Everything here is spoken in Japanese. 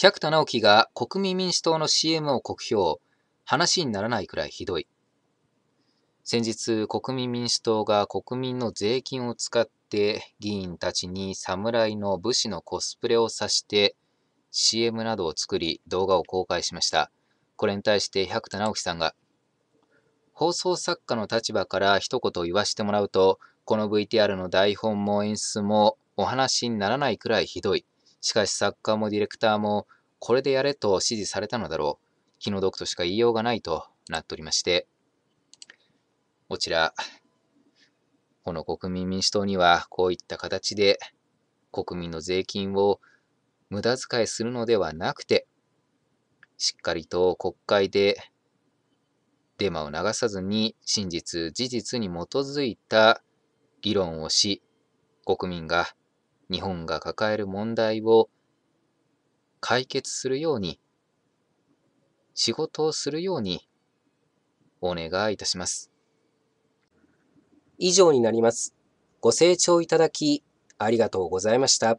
百田直樹が国民民主党の CM を酷評、話にならないくらいひどい。先日、国民民主党が国民の税金を使って議員たちに侍の武士のコスプレをさして CM などを作り動画を公開しました。これに対して百田直樹さんが放送作家の立場から一言言わせてもらうとこの VTR の台本も演出もお話にならないくらいひどい。しかし作家もディレクターも、これでやれと指示されたのだろう。気の毒としか言いようがないとなっておりまして。こちら、この国民民主党には、こういった形で、国民の税金を無駄遣いするのではなくて、しっかりと国会でデマを流さずに真実、事実に基づいた議論をし、国民が日本が抱える問題を解決するように、仕事をするようにお願いいたします。以上になります。ご清聴いただきありがとうございました。